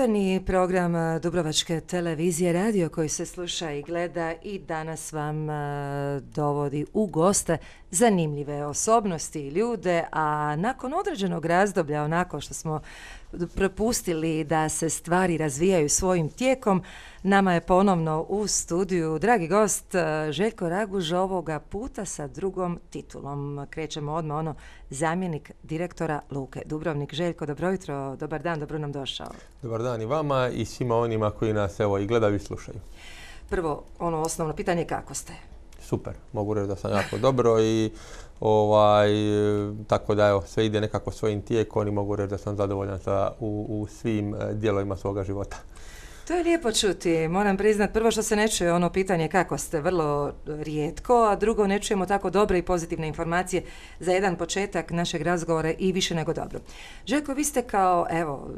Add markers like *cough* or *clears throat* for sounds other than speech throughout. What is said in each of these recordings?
Jutarnji program Dubrovačke televizije radio koji se sluša i gleda i danas vam dovodi u goste zanimljive osobnosti i ljude, a nakon određenog razdoblja, onako što smo propustili da se stvari razvijaju svojim tijekom. Nama je ponovno u studiju dragi gost eh, Željko Raguž ovoga puta sa drugom titulom. Krećemo odmah ono zamjenik direktora Luke. Dubrovnik Željko, dobro jutro, dobar dan, dobro nam došao. Dobar dan i vama i svima onima koji nas evo i gledaju i slušaju. Prvo, ono osnovno pitanje kako ste? super. Mogu reći da sam jako dobro i ovaj, tako da evo, sve ide nekako svojim tijekom i mogu reći da sam zadovoljan sa, u, u svim e, dijelovima svoga života. To je lijepo čuti. Moram priznat, prvo što se ne čuje ono pitanje kako ste, vrlo rijetko, a drugo ne čujemo tako dobre i pozitivne informacije za jedan početak našeg razgovora i više nego dobro. Željko, vi ste kao, evo,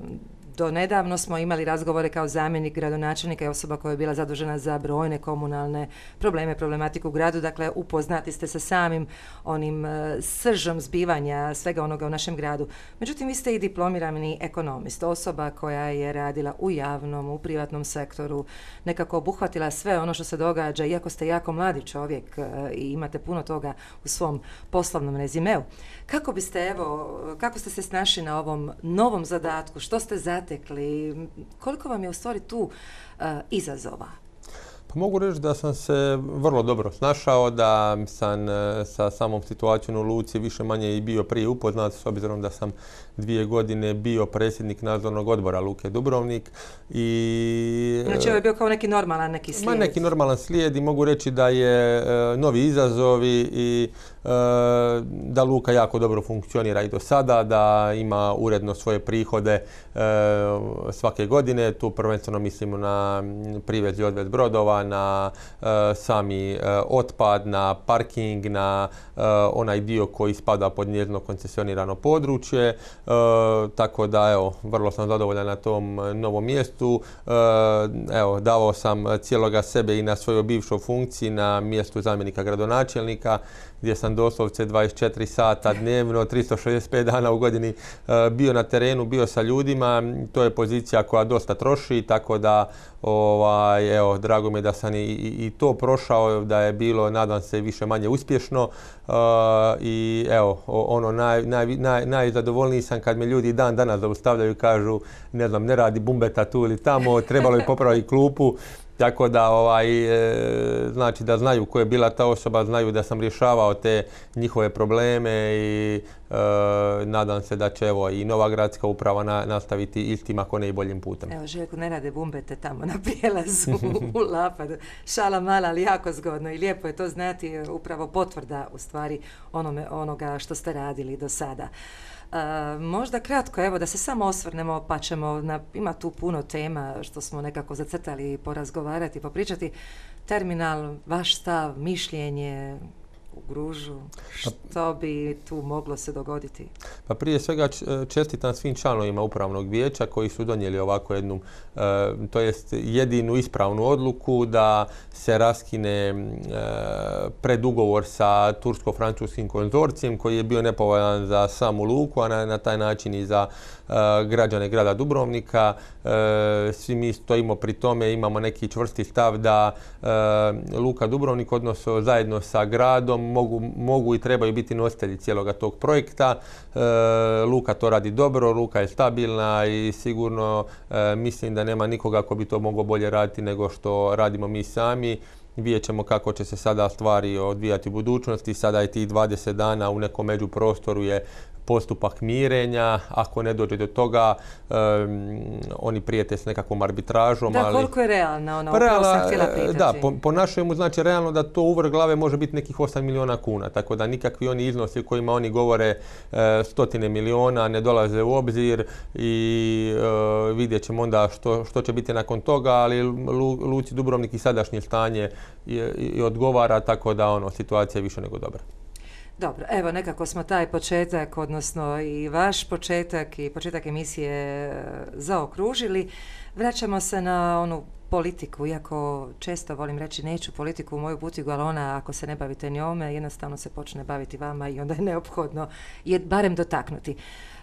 do nedavno smo imali razgovore kao zamjenik gradonačelnika i osoba koja je bila zadužena za brojne komunalne probleme, problematiku u gradu. Dakle, upoznati ste sa samim onim e, sržom zbivanja svega onoga u našem gradu. Međutim, vi ste i diplomirani ekonomist, osoba koja je radila u javnom, u privatnom sektoru, nekako obuhvatila sve ono što se događa, iako ste jako mladi čovjek e, i imate puno toga u svom poslovnom rezimeu. Kako biste, evo, kako ste se snašli na ovom novom zadatku? Što ste zatekli? Koliko vam je u stvari tu eh, izazova? Pa mogu reći da sam se vrlo dobro snašao, da sam e, sa samom situacijom u Luci više manje i bio prije upoznat s obzirom da sam dvije godine bio predsjednik nadzornog odbora Luke Dubrovnik. I, e, znači ovo je bio kao neki normalan neki slijed. Ma neki normalan slijed i mogu reći da je e, novi izazovi i da Luka jako dobro funkcionira i do sada, da ima uredno svoje prihode svake godine. Tu prvenstveno mislimo na privez i odvez brodova, na e, sami e, otpad, na parking, na e, onaj dio koji spada pod njezno koncesionirano područje. Tako da, evo, vrlo sam zadovoljan na tom novom mjestu. Evo, davao sam cijeloga sebe i na svojoj bivšoj funkciji na mjestu zamjenika gradonačelnika gdje sam doslovce 24 sata dnevno, 365 dana u godini e, bio na terenu, bio sa ljudima. To je pozicija koja dosta troši, tako da ovaj, evo, drago mi je da sam i, to prošao, da je bilo, nadam se, više manje uspješno. E, I evo, ono, naj, naj, naj, najzadovoljniji sam kad me ljudi dan danas zaustavljaju i kažu, ne znam, ne radi bumbeta tu ili tamo, trebalo je popraviti klupu. Tako da, ovaj, e, znači da znaju ko je bila ta osoba, znaju da sam rješavao te njihove probleme i Eh, nadam se da će evo i nova gradska uprava nastaviti istim ako ne i boljim putem. Evo ne rade bumbete tamo na prijelazu u Lapadu. Šala mala, ali jako zgodno i lijepo je to znati eh, upravo potvrda u stvari onome, onoga što ste radili do sada. Eh, možda kratko, evo da se samo osvrnemo pa ćemo, ima tu puno tema što smo nekako zacrtali porazgovarati, popričati. Terminal, vaš stav, mišljenje, u gružu? Pa- što bi tu moglo se dogoditi? Pa prije svega čestitam svim članovima upravnog vijeća koji su donijeli ovako jednu, e, to jest jedinu ispravnu odluku da se raskine e, predugovor sa tursko-francuskim konzorcijem koji je bio nepovoljan za samu luku, a na taj način i za Eh, građane grada Dubrovnika. Eh, svi mi stojimo pri tome, imamo neki čvrsti stav da eh, Luka Dubrovnik, odnosno zajedno sa gradom, mogu, i trebaju biti nositelji cijeloga tog projekta. Luka to radi dobro, Luka je stabilna i sigurno mislim da nema nikoga ko bi to mogao bolje raditi nego što radimo mi sami. Vidjet ćemo kako će se sada stvari odvijati u budućnosti. Sada je tih 20 dana u nekom međuprostoru je postupak mirenja, ako ne dođe do toga, oni prijete s nekakvom arbitražom. Da, ali... koliko je realna ona, pa Da, po, po znači realno da to uvr glave može biti nekih 8 milijuna kuna, tako da nikakvi oni iznosi o kojima oni govore e, stotine miliona ne dolaze u obzir i e, vidjet ćemo onda što, će biti nakon toga, ali Luci Dubrovnik i sadašnje stanje i, odgovara, tako da ono situacija je više nego dobra. Dobro, evo nekako smo taj početak, odnosno i vaš početak i početak emisije e, zaokružili. Vraćamo se na onu politiku, iako često volim reći neću politiku u moju butigu, ali ona ako se ne bavite njome, jednostavno se počne baviti vama i onda je neophodno je barem dotaknuti.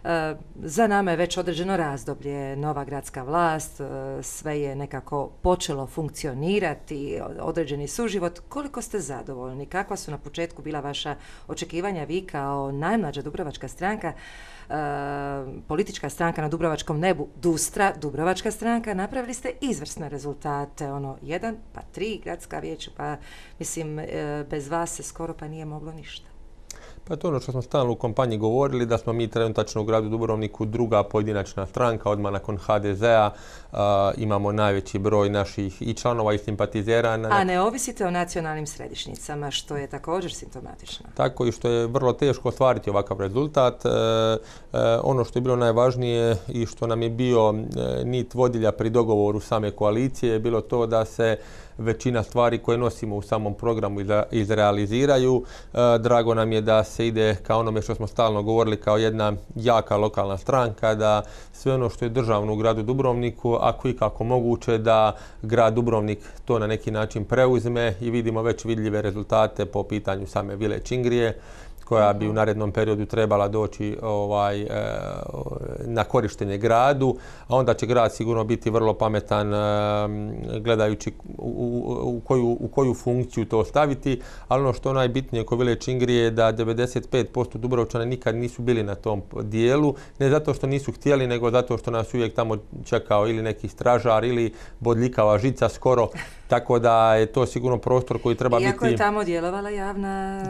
E, za nama je već određeno razdoblje, nova gradska vlast, e, sve je nekako počelo funkcionirati, određeni suživot. Koliko ste zadovoljni? Kakva su na početku bila vaša očekivanja vi kao najmlađa Dubrovačka stranka? politička stranka na Dubrovačkom nebu, Dustra, Dubrovačka stranka, napravili ste izvrsne rezultate, ono, jedan pa tri gradska vijeća, pa mislim, e, bez vas se skoro pa nije moglo ništa. Pa to je ono što smo stalno u kampanji govorili, da smo mi trenutačno u gradu Dubrovniku druga pojedinačna stranka, odmah nakon HDZ-a imamo najveći broj naših i članova i simpatizera. A ne ovisite o nacionalnim središnicama, što je također simptomatično. Tako i što je vrlo teško ostvariti ovakav rezultat. E, e, ono što je bilo najvažnije i što nam je bio e, nit vodilja pri dogovoru same koalicije je bilo to da se većina stvari koje nosimo u samom programu izrealiziraju. E, drago nam je da se ide kao onome što smo stalno govorili kao jedna jaka lokalna stranka, da sve ono što je državno u gradu Dubrovniku, ako i kako moguće da grad Dubrovnik to na neki način preuzme i vidimo već vidljive rezultate po pitanju same Vile Čingrije koja bi u narednom periodu trebala doći ovaj, e, na korištenje gradu, a onda će grad sigurno biti vrlo pametan e, gledajući u, koju, u koju funkciju to staviti, ali ono što je najbitnije ko Vile Čingri je da 95% Dubrovčana nikad nisu bili na tom dijelu, ne zato što nisu htjeli, nego zato što nas uvijek tamo čekao ili neki stražar ili bodljikava žica skoro tako da je to sigurno prostor koji treba biti... Iako je tamo djelovala javna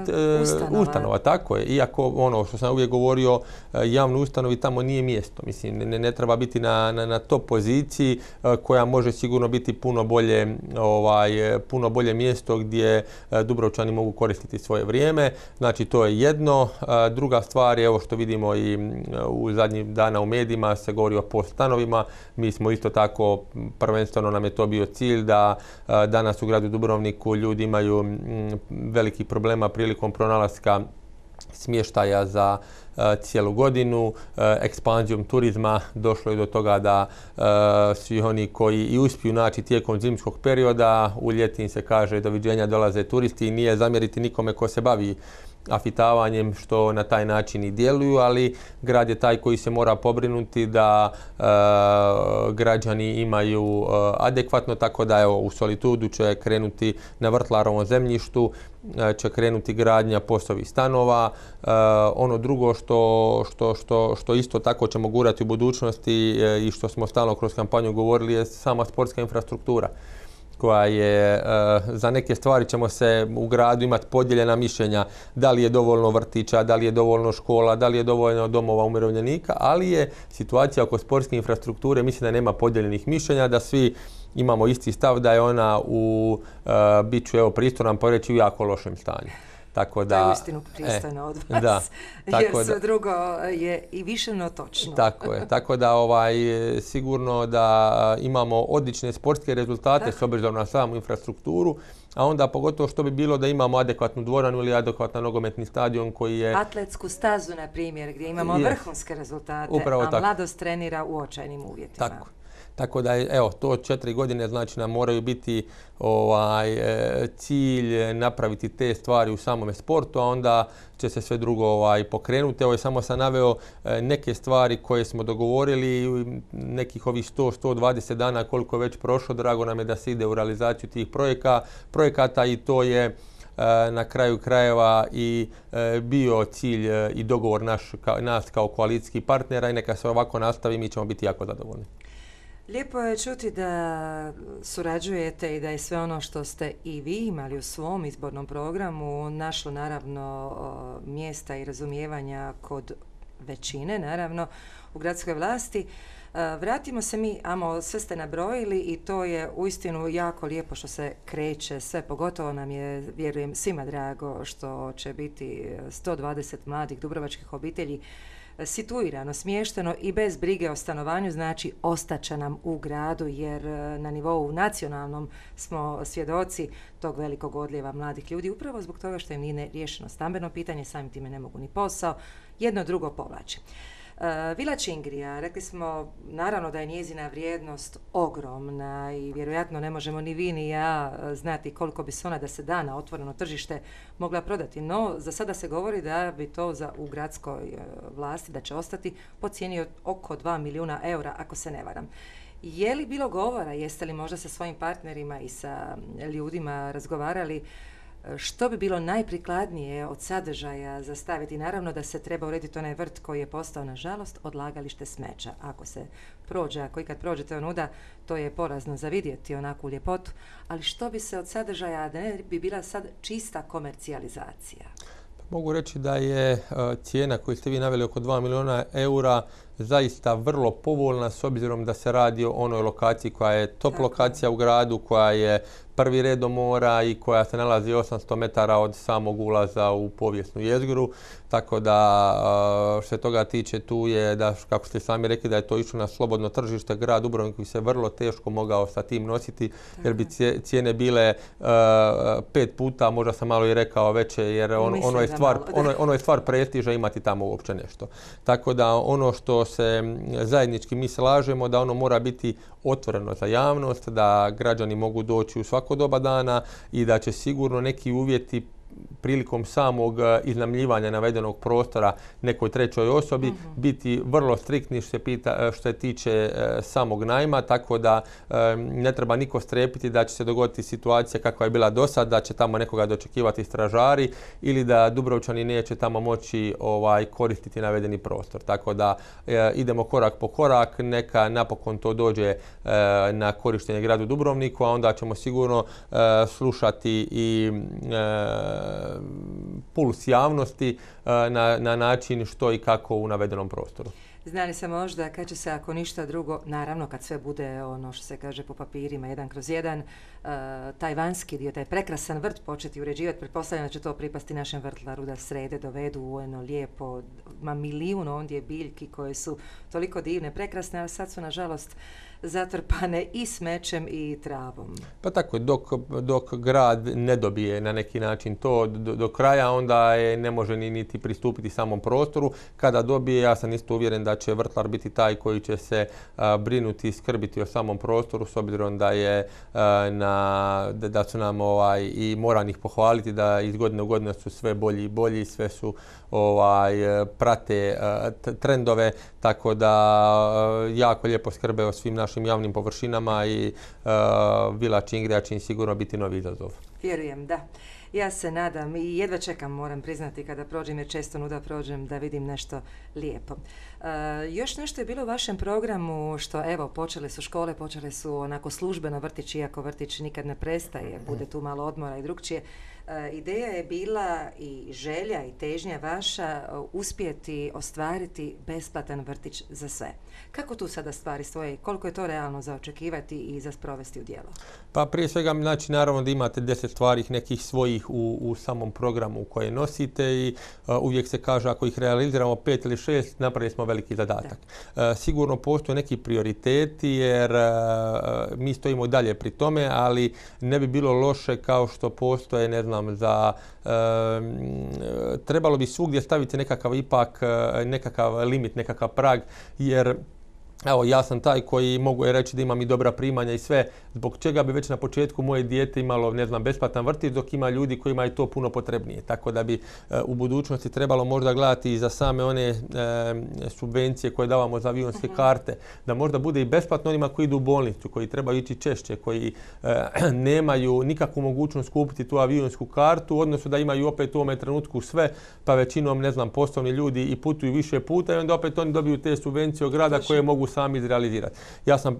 ustanova. Ustanova, tako je. Iako ono što sam uvijek govorio, e, javnu ustanovi tamo nije mjesto. Mislim, ne, treba biti na, na, na to poziciji e, koja može sigurno biti puno bolje, ovaj, puno bolje mjesto gdje e, Dubrovčani mogu koristiti svoje vrijeme. Znači, to je jedno. Druga stvar je, evo što vidimo i u zadnjih dana u medijima, se govori o postanovima. Mi smo isto tako, prvenstveno nam je to bio cilj da Danas u gradu Dubrovniku ljudi imaju mm, veliki problema prilikom pronalaska smještaja za cijelu godinu. ekspanzijom turizma došlo je do toga da svi oni koji i uspiju naći tijekom zimskog perioda, u ljeti im se kaže doviđenja dolaze turisti i nije zamjeriti nikome ko se bavi afitavanjem što na taj način i djeluju, ali grad je taj koji se mora pobrinuti da e, građani imaju e, adekvatno, tako da evo u solitudu će krenuti na vrtlarovom zemljištu, e, će krenuti gradnja poslovih stanova. ono drugo što, što isto tako ćemo gurati u budućnosti i što smo stalno kroz kampanju govorili je sama sportska infrastruktura koja je, e, za neke stvari ćemo se u gradu imati podijeljena mišljenja, da li je dovoljno vrtića, da li je dovoljno škola, da li je dovoljno domova umirovljenika, ali je situacija oko sportske infrastrukture, mislim da nema podijeljenih mišljenja, da svi imamo isti stav da je ona u, e, bit ću evo pristoran, poreći u jako lošem stanju. Tako da, to je istinu e, pristojno od vas, da, *laughs* jer sve drugo je i više no točno. Tako je, *laughs* tako da ovaj, sigurno da imamo odlične sportske rezultate s obzirom na samu infrastrukturu, a onda pogotovo što bi bilo da imamo adekvatnu dvoranu ili adekvatan nogometni stadion koji je... Atletsku stazu, na primjer, gdje imamo vrhunske rezultate, Upravo a mladost trenira u očajnim uvjetima. Tako, tako da, evo, to četiri godine znači nam moraju biti ovaj, e, cilj e, napraviti te stvari u samome sportu, a onda će se sve drugo ovaj, pokrenuti. Evo samo sam naveo e, neke stvari koje smo dogovorili, nekih ovih 100-120 dana koliko je već prošlo, drago nam je da se ide u realizaciju tih projeka, projekata i to je na kraju krajeva i bio cilj i dogovor nas kao koalicijskih partnera i neka se ovako nastavi, mi ćemo biti jako zadovoljni. Lijepo je čuti da surađujete i da je sve ono što ste i vi imali u svom izbornom programu našlo naravno mjesta i razumijevanja kod većine naravno u gradskoj vlasti. E, vratimo se mi, amo sve ste nabrojili i to je uistinu jako lijepo što se kreće sve, pogotovo nam je, vjerujem, svima drago što će biti 120 e, mladih dubrovačkih obitelji situirano, smješteno i bez brige o stanovanju, znači ostaće nam u gradu jer e, na nivou nacionalnom smo svjedoci tog velikog odljeva mladih ljudi upravo zbog toga što im nije riješeno stambeno pitanje, samim time ne mogu ni posao, jedno drugo povlače. Eh, Vila Čingrija, rekli smo naravno da je njezina vrijednost ogromna i vjerojatno ne možemo ni vi ni ja eh, znati koliko bi se ona da se da na otvoreno tržište mogla prodati, no za sada se govori da bi to za, u gradskoj eh, vlasti da će ostati po cijeni od oko 2 milijuna eura ako se ne varam. Je li bilo govora, jeste li možda sa svojim partnerima i sa ljudima razgovarali što bi bilo najprikladnije od sadržaja za staviti? Naravno da se treba urediti onaj vrt koji je postao, nažalost, odlagalište smeća. Ako se prođe, ako kad prođete onuda, to je porazno za vidjeti onakvu ljepotu. Ali što bi se od sadržaja, da ne bi bila sad čista komercijalizacija? Pa mogu reći da je e, cijena koju ste vi naveli oko 2 miliona eura zaista vrlo povoljna s obzirom da se radi o onoj lokaciji koja je top lokacija u gradu, koja je prvi red do mora i koja se nalazi 800 metara od samog ulaza u povijesnu jezgru. Tako da što se toga tiče tu je da kako ste sami rekli da je to išlo na slobodno tržište grad Dubrovnik koji se vrlo teško mogao sa tim nositi jer bi cijene bile pet puta, možda sam malo i rekao veće jer ono, je stvar, ono, ono je stvar prestiža imati tamo uopće nešto. Tako da ono što se zajednički mi slažemo da ono mora biti otvoreno za javnost, da građani mogu doći u svako doba dana i da će sigurno neki uvjeti prilikom samog e, iznamljivanja navedenog prostora nekoj trećoj osobi mhm. biti vrlo striktni što se, pita, e, što tiče e, samog najma, tako da ne treba niko strepiti da će se dogoditi situacija kakva je bila do sad, da će tamo nekoga dočekivati stražari ili da Dubrovčani neće tamo moći ovaj, koristiti navedeni prostor. Tako da idemo korak po korak, neka napokon to dođe na korištenje gradu Dubrovniku, a onda ćemo sigurno slušati i Eh, puls javnosti eh, na, na način što i kako u navedenom prostoru. Znali se možda kad će se ako ništa drugo, naravno kad sve bude ono što se kaže po papirima, jedan kroz jedan, eh, taj vanjski dio, taj prekrasan vrt početi uređivati, pretpostavljam da će to pripasti našem vrtlaru da srede, dovedu u lijepo, ma milijun ondje biljki koje su toliko divne, prekrasne, ali sad su nažalost zatrpane i smećem i travom. Pa tako dok, grad ne dobije na neki način to do, kraja, onda ne može niti pristupiti samom prostoru. Kada dobije, ja sam isto uvjeren da će vrtlar biti taj koji će se brinuti i skrbiti o samom prostoru, s obzirom da je na, da, su nam ovaj, i moram ih pohvaliti, da iz godine u godine su sve bolji i bolji, sve su ovaj, prate trendove, tako da jako lijepo skrbe o svim našim našim javnim površinama i e, vila Čingrija će sigurno biti novi izazov. Vjerujem, da. Ja se nadam i jedva čekam, moram priznati, kada prođem, jer često nuda prođem da vidim nešto lijepo. E, još nešto je bilo u vašem programu što, evo, počele su škole, počele su onako službeno vrtići, iako vrtić nikad ne prestaje, bude tu malo odmora i drugčije. E, ideja je bila i želja i težnja vaša e, uspjeti ostvariti besplatan vrtić za sve. Kako tu sada stvari svoje, koliko je to realno za očekivati i za sprovesti u djelo? Pa prije svega, znači, naravno da imate deset stvari nekih svojih u, u samom programu koje nosite i e, uvijek se kaže ako ih realiziramo pet ili šest, napravili smo veliki zadatak. sigurno postoje neki prioriteti jer mi stojimo dalje pri tome, ali ne bi bilo loše kao što postoje, ne znam, za trebalo bi svugdje staviti nekakav ipak, e, nekakav limit, nekakav prag, jer Evo, ja sam taj koji mogu je reći da imam i dobra primanja i sve, zbog čega bi već na početku moje dijete imalo, ne znam, besplatan vrtić, dok ima ljudi kojima je to puno potrebnije. Tako da bi e, u budućnosti trebalo možda gledati i za same one e, subvencije koje davamo za avionske mhm. karte, da možda bude i besplatno onima koji idu u bolnicu, koji trebaju ići češće, koji e, *clears throat* nemaju nikakvu mogućnost kupiti tu avionsku kartu, odnosno da imaju opet u ovome trenutku sve, pa većinom, ne znam, poslovni ljudi i putuju više puta i onda opet oni dobiju te subvencije od grada koje mogu sami izrealizirati. Ja sam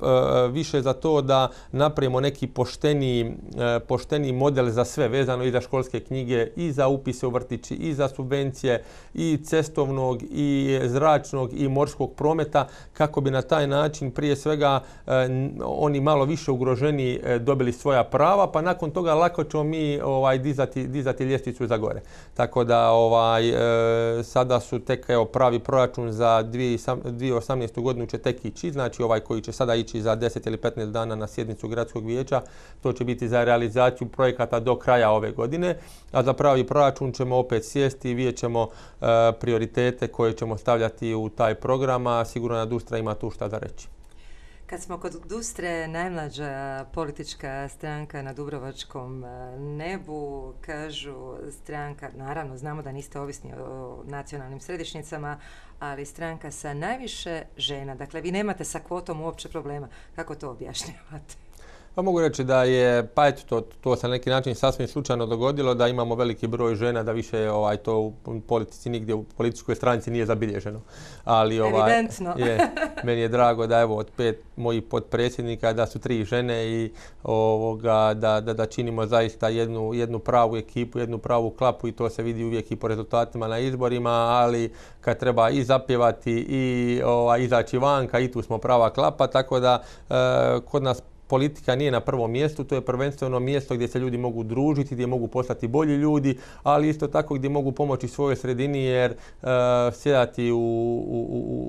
više za to da napravimo neki pošteniji, e, pošteniji model za sve vezano i za školske knjige i za upise u vrtići i za subvencije i cestovnog i zračnog i morskog prometa kako bi na taj način prije svega e, oni malo više ugroženi e, dobili svoja prava pa nakon toga lako ćemo mi ovaj, dizati, dizati ljestvicu za gore. Tako da ovaj, sada su tek evo, pravi proračun za 2018. godinu će tek ići, znači ovaj koji će sada ići za 10 ili 15 dana na sjednicu gradskog vijeća. To će biti za realizaciju projekata do kraja ove godine, a za pravi proračun ćemo opet sjesti i vidjet ćemo e, prioritete koje ćemo stavljati u taj program, a sigurno da Dustra ima tu šta da reći. Kad smo kod Dustre, najmlađa politička stranka na Dubrovačkom e, nebu, kažu stranka, naravno znamo da niste ovisni o nacionalnim središnjicama, ali stranka sa najviše žena. Dakle, vi nemate sa kvotom uopće problema. Kako to objašnjavate? Pa mogu reći da je, pa eto, to, to se na neki način sasvim slučajno dogodilo, da imamo veliki broj žena, da više ovaj, to u politici nigdje, u političkoj stranci nije zabilježeno. Ali, ovaj, Evidentno. je, meni je drago da evo od pet mojih potpredsjednika da su tri žene i ovoga, da, da, da činimo zaista jednu, jednu pravu ekipu, jednu pravu klapu i to se vidi uvijek i po rezultatima na izborima, ali kad treba i zapjevati i ovaj, izaći vanka i tu smo prava klapa, tako da e, kod nas politika nije na prvom mjestu, to je prvenstveno mjesto gdje se ljudi mogu družiti, gdje mogu postati bolji ljudi, ali isto tako gdje mogu pomoći svojoj sredini jer eh, sjedati u,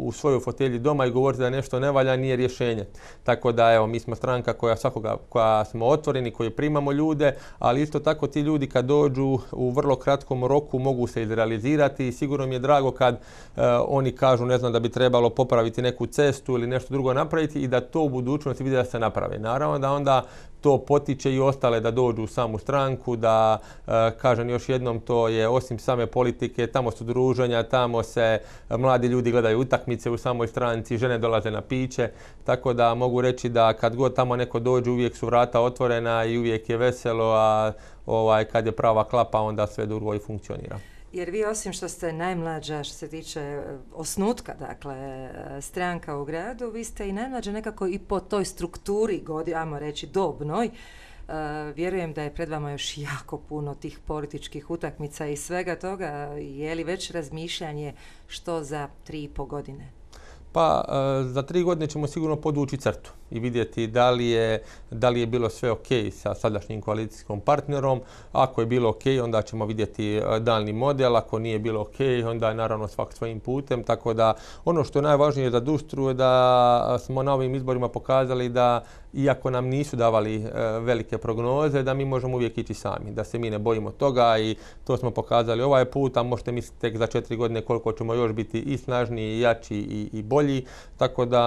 u, svojoj fotelji doma i govoriti da nešto ne valja nije rješenje. Tako da evo, mi smo stranka koja svakoga, koja smo otvoreni, koji primamo ljude, ali isto tako ti ljudi kad dođu u vrlo kratkom roku mogu se izrealizirati i sigurno mi je drago kad eh, oni kažu ne znam da bi trebalo popraviti neku cestu ili nešto drugo napraviti i da to u budućnosti vidi da se napravi naravno da onda to potiče i ostale da dođu u samu stranku, da e, kažem još jednom to je osim same politike, tamo su druženja, tamo se e, mladi ljudi gledaju utakmice u samoj stranci, žene dolaze na piće, tako da mogu reći da kad god tamo neko dođe uvijek su vrata otvorena i uvijek je veselo, a ovaj, kad je prava klapa onda sve drugo i funkcionira. Jer vi osim što ste najmlađa što se tiče e, osnutka, dakle, e, stranka u gradu, vi ste i najmlađa nekako i po toj strukturi godi, ajmo reći, dobnoj. E, vjerujem da je pred vama još jako puno tih političkih utakmica i svega toga. Je li već razmišljanje što za tri i po godine? Pa, za tri godine ćemo sigurno podući crtu i vidjeti da li je, da li je bilo sve ok sa sadašnjim koalicijskom partnerom. Ako je bilo ok, onda ćemo vidjeti e, daljni model. Ako nije bilo ok, onda je naravno svak svojim putem. Tako da ono što je najvažnije za Dustru je da smo na ovim izborima pokazali da iako nam nisu davali e, velike prognoze, da mi možemo uvijek ići sami, da se mi ne bojimo toga i to smo pokazali ovaj put, a možete misliti tek za četiri godine koliko ćemo još biti i snažniji, i jači i, i bolji. Tako da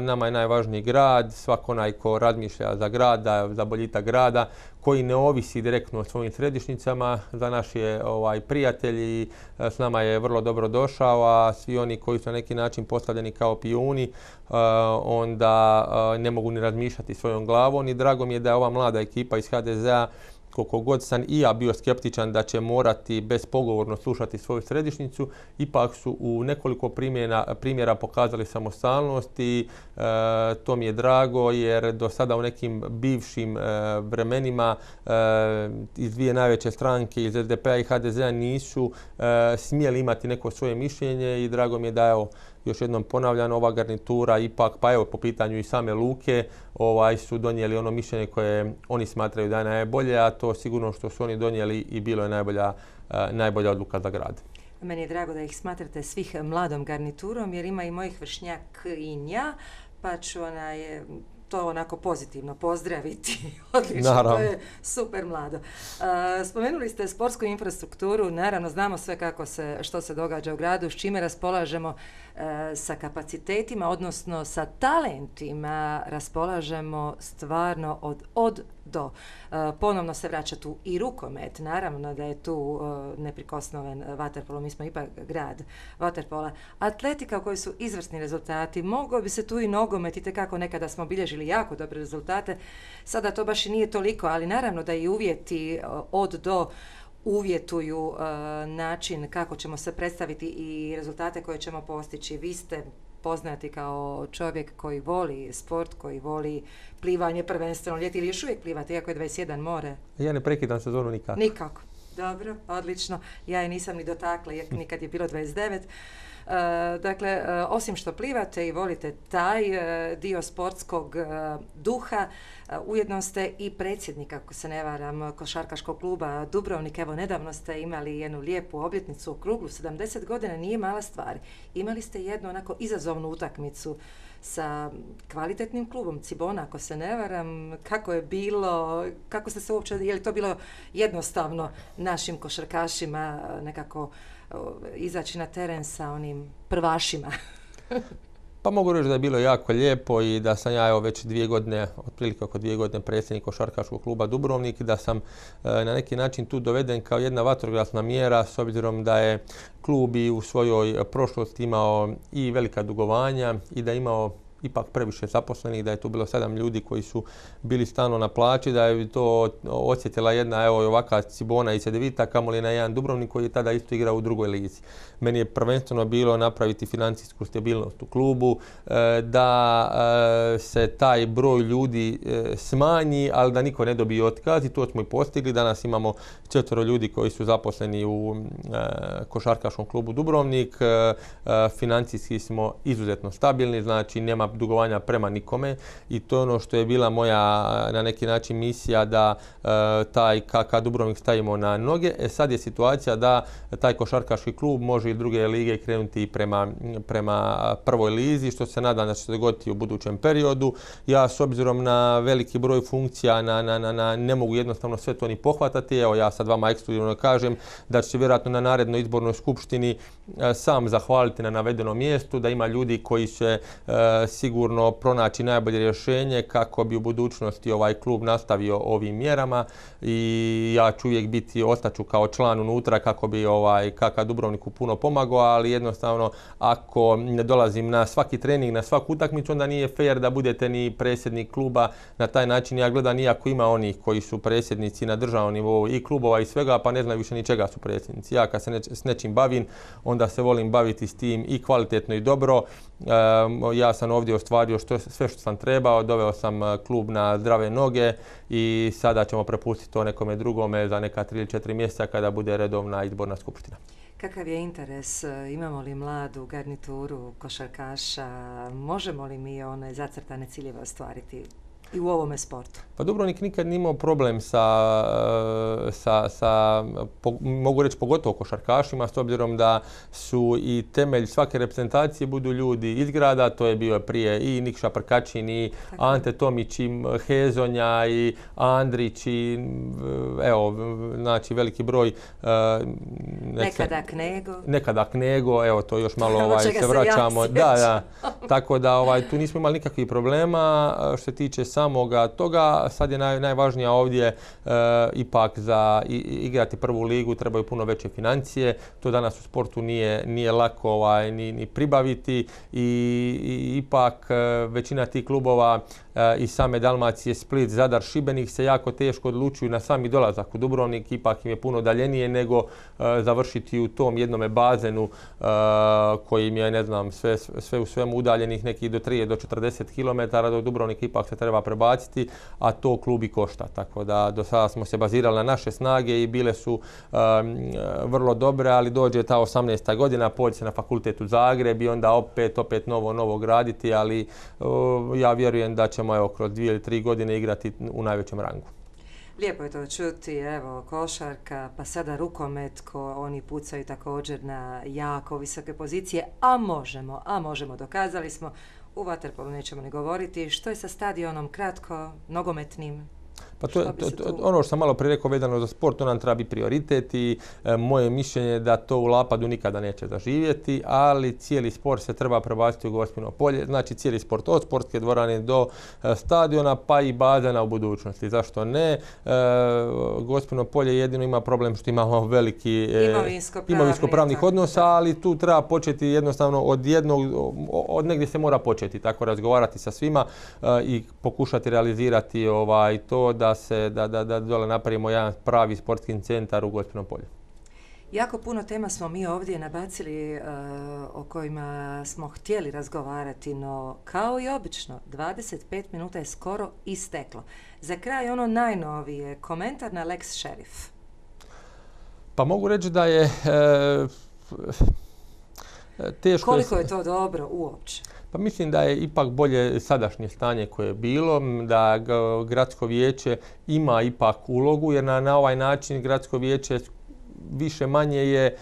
nama je najvažniji grad grad, svako onaj ko razmišlja za grada, za boljita grada, koji ne ovisi direktno o svojim središnjicama. Za naš je ovaj, prijatelji, e, s nama je vrlo dobro došao, a svi oni koji su na neki način postavljeni kao pijuni, e, onda e, ne mogu ni razmišljati svojom glavom i drago mi je da je ova mlada ekipa iz HDZ-a koliko god sam i ja bio skeptičan da će morati bezpogovorno slušati svoju središnicu, ipak su u nekoliko primjera pokazali samostalnost i e, to mi je drago jer do sada u nekim bivšim e, vremenima e, iz dvije najveće stranke iz SDP-a i HDZ-a nisu smjeli imati neko svoje mišljenje i drago mi je da evo još jednom ponavljam, ova garnitura ipak, pa evo po pitanju i same Luke, ovaj su donijeli ono mišljenje koje oni smatraju da je najbolje, a to sigurno što su oni donijeli i bilo je najbolja, eh, odluka za grad. Meni je drago da ih smatrate svih mladom garniturom jer ima i mojih nja, pa ću je to onako pozitivno pozdraviti. *laughs* Odlično, to je super mlado. E, spomenuli ste sportsku infrastrukturu, naravno znamo sve kako se, što se događa u gradu, s čime raspolažemo e, sa kapacitetima, odnosno sa talentima raspolažemo stvarno od, od do. E, ponovno se vraća tu i rukomet, naravno da je tu e, neprikosnoven vaterpolo, mi smo ipak grad vaterpola. Atletika u kojoj su izvrsni rezultati, mogao bi se tu i nogomet, itekako nekada smo bilježili jako dobre rezultate, sada to baš i nije toliko, ali naravno da i uvjeti e, od do uvjetuju način kako ćemo se predstaviti i rezultate koje ćemo postići. Vi ste poznati kao čovjek koji voli sport, koji voli plivanje prvenstveno ljeti ili još uvijek plivate, iako je 21 more? Ja ne prekidam sezonu nikako. Nikako. Dobro, odlično. Ja je nisam ni dotakla, jer nikad je bilo 29. E, dakle, e, osim što plivate i volite taj e, dio sportskog duha, ujedno ste i predsjednik, ako se ne varam, košarkaškog kluba Dubrovnik. Evo, nedavno ste imali jednu lijepu obljetnicu krugu 70 godina nije mala stvar. Imali ste jednu onako izazovnu utakmicu sa kvalitetnim klubom Cibona, ako se ne varam, kako je bilo, kako ste se uopće, je li to bilo jednostavno našim košarkašima eh, nekako eh, izaći na teren sa onim prvašima? *laughs* Pa mogu reći da je bilo jako lijepo i da sam ja evo već dvije godine, otprilike oko dvije godine predsjednik Košarkaškog kluba Dubrovnik, da sam e, na neki način tu doveden kao jedna vatrogasna mjera s obzirom da je klub i u svojoj prošlosti imao i velika dugovanja i da je imao ipak previše zaposlenih, da je tu bilo sedam ljudi koji su bili stalno na plaći, da je to osjetila jedna evo ovakva Cibona i Sedevita, kamoli na jedan Dubrovnik koji je tada isto igrao u drugoj lizi. Meni je prvenstveno bilo napraviti financijsku stabilnost u klubu, e, da e, se taj broj ljudi e, smanji, ali da niko ne dobije otkaz i to smo i postigli. Danas imamo četvero ljudi koji su zaposleni u košarkaškom klubu Dubrovnik. Financijski smo izuzetno stabilni, znači nema dugovanja prema nikome i to je ono što je bila moja na neki način misija da e, taj KK Dubrovnik stavimo na noge. E sad je situacija da taj košarkaški klub može i druge lige krenuti prema, prema prvoj lizi što se nadam da će se dogoditi u budućem periodu. Ja s obzirom na veliki broj funkcija na, ne mogu jednostavno sve to ni pohvatati. Evo ja sad vama ekskluzivno kažem da će vjerojatno na narednoj izbornoj skupštini e, sam zahvaliti na navedenom mjestu, da ima ljudi koji će e, sigurno pronaći najbolje rješenje kako bi u budućnosti ovaj klub nastavio ovim mjerama i ja ću uvijek biti, ostaću kao član unutra kako bi ovaj Kaka Dubrovniku puno pomagao, ali jednostavno ako ne dolazim na svaki trening, na svaku utakmicu, onda nije fair da budete ni predsjednik kluba. Na taj način ja gledam iako ima onih koji su predsjednici na državnom nivou i klubova i svega, pa ne znam više ni čega su predsjednici. Ja kad se s nečim bavim, onda se volim baviti s tim i kvalitetno i dobro. Ehm, ja sam ovdje ostvario što, sve što sam trebao, doveo sam e, klub na zdrave noge i sada ćemo prepustiti to nekome drugome za neka 3 ili 4 mjeseca kada bude redovna izborna skupština. Kakav je interes? E, imamo li mladu garnituru košarkaša? Možemo li mi one zacrtane ciljeve ostvariti i u ovome sportu? Pa Dubrovnik nikad nije imao problem sa, eh, sa, sa mogu reći pogotovo košarkašima, s obzirom da su i temelj svake reprezentacije budu ljudi iz grada, to je bio prije i Nikša Prkačin i Ante Tomić i Hezonja i Andrić i eh, evo, znači veliki broj. Eh, Nekada Knego. Nekada Knego, evo to još malo *laughs* ovaj, se vraćamo. da, da. Tako da ovaj, tu nismo imali nikakvih problema što se tiče sam samoga toga. Sad je naj, najvažnija ovdje e, ipak za igrati prvu ligu trebaju puno veće financije. To danas u sportu nije, nije lako ovaj, ni, pribaviti i, ipak e, većina tih klubova Eh, iz same Dalmacije, Split, Zadar, Šibenik se jako teško odlučuju na sami dolazak u Dubrovnik, ipak im je puno daljenije nego eh, završiti u tom jednome bazenu eh, im je, ne znam, sve, u svemu udaljenih nekih do 3 do 40 km, do Dubrovnik ipak se treba prebaciti, a to klubi košta. Tako da do sada smo se bazirali na naše snage i bile su vrlo dobre, ali dođe ta 18. godina, pođe se na fakultetu u Zagreb i onda opet, opet novo, novo graditi, ali ja vjerujem da će ćemo evo, kroz dvije ili tri godine igrati u najvećem rangu. Lijepo je to čuti, evo košarka, pa sada rukomet ko oni pucaju također na jako visoke pozicije, a možemo, a možemo, dokazali smo. U Waterpolu nećemo ni govoriti. Što je sa stadionom kratko, nogometnim? Pa to, je ono što sam malo prije rekao vezano za sport, to nam treba biti prioritet i e, moje mišljenje je da to u Lapadu nikada neće zaživjeti, ali cijeli sport se treba prebaciti u gospino polje, znači cijeli sport od sportske dvorane do e, stadiona pa i bazena u budućnosti. Zašto ne? E, gospino polje jedino ima problem što imamo veliki e, imovinsko-pravnih odnosa, ali tu treba početi jednostavno od jednog, od negdje se mora početi, tako razgovarati sa svima i pokušati realizirati ovaj to da da, se, da, dole napravimo jedan pravi sportski centar u Gospinom polju. Jako puno tema smo mi ovdje nabacili e, o kojima smo htjeli razgovarati, no kao i obično 25 minuta je skoro isteklo. Za kraj ono najnovije, komentar na Lex Sheriff. Pa mogu reći da je... E, e, teško Koliko je to dobro uopće? Pa mislim da je ipak bolje sadašnje stanje koje je bilo, da gradsko vijeće ima ipak ulogu jer na, ovaj način gradsko vijeće više manje je e,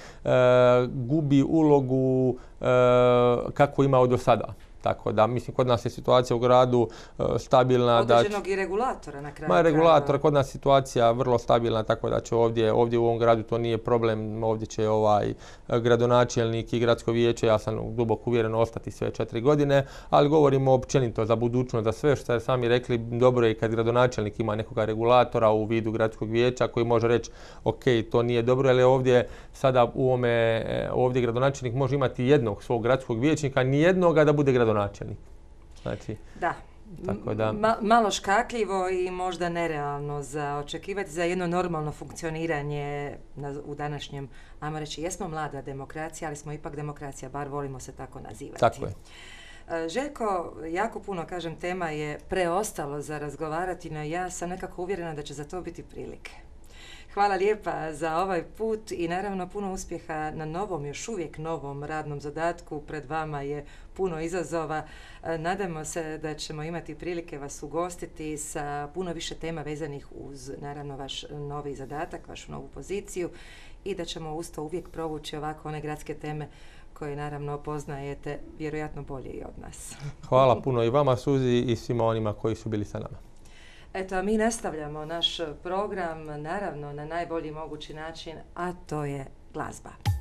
gubi ulogu e, kako kako imao do sada. Tako da, mislim, kod nas je situacija u gradu e, stabilna. Određenog i regulatora na kraju. Ma, regulator, kod nas situacija vrlo stabilna, tako da će ovdje, ovdje u ovom gradu to nije problem. Ovdje će ovaj e, gradonačelnik i gradsko vijeće, ja sam duboko uvjeren, ostati sve četiri godine, ali govorimo općenito za budućnost, za sve što je sami rekli, dobro je kad gradonačelnik ima nekoga regulatora u vidu gradskog vijeća koji može reći, ok, to nije dobro, ali ovdje sada u ovome, e, ovdje gradonačelnik može imati jednog svog gradskog vijećnika, nijednoga da bude gradonačelnik gradonačelnik. Znači, da. Tako da... malo škakljivo i možda nerealno za očekivati za jedno normalno funkcioniranje na, u današnjem, ajmo reći, jesmo mlada demokracija, ali smo ipak demokracija, bar volimo se tako nazivati. Tako je. E, Željko, jako puno, kažem, tema je preostalo za razgovarati, no ja sam nekako uvjerena da će za to biti prilike. Hvala lijepa za ovaj put i naravno puno uspjeha na novom, još uvijek novom radnom zadatku. Pred vama je puno izazova. E, nadamo se da ćemo imati prilike vas ugostiti sa puno više tema vezanih uz naravno vaš novi zadatak, vašu novu poziciju i da ćemo usto uvijek provući ovako one gradske teme koje naravno poznajete vjerojatno bolje i od nas. Hvala *laughs* puno i vama Suzi i svima onima koji su bili sa nama. Eto, a mi nastavljamo naš program, naravno, na najbolji mogući način, a to je glazba.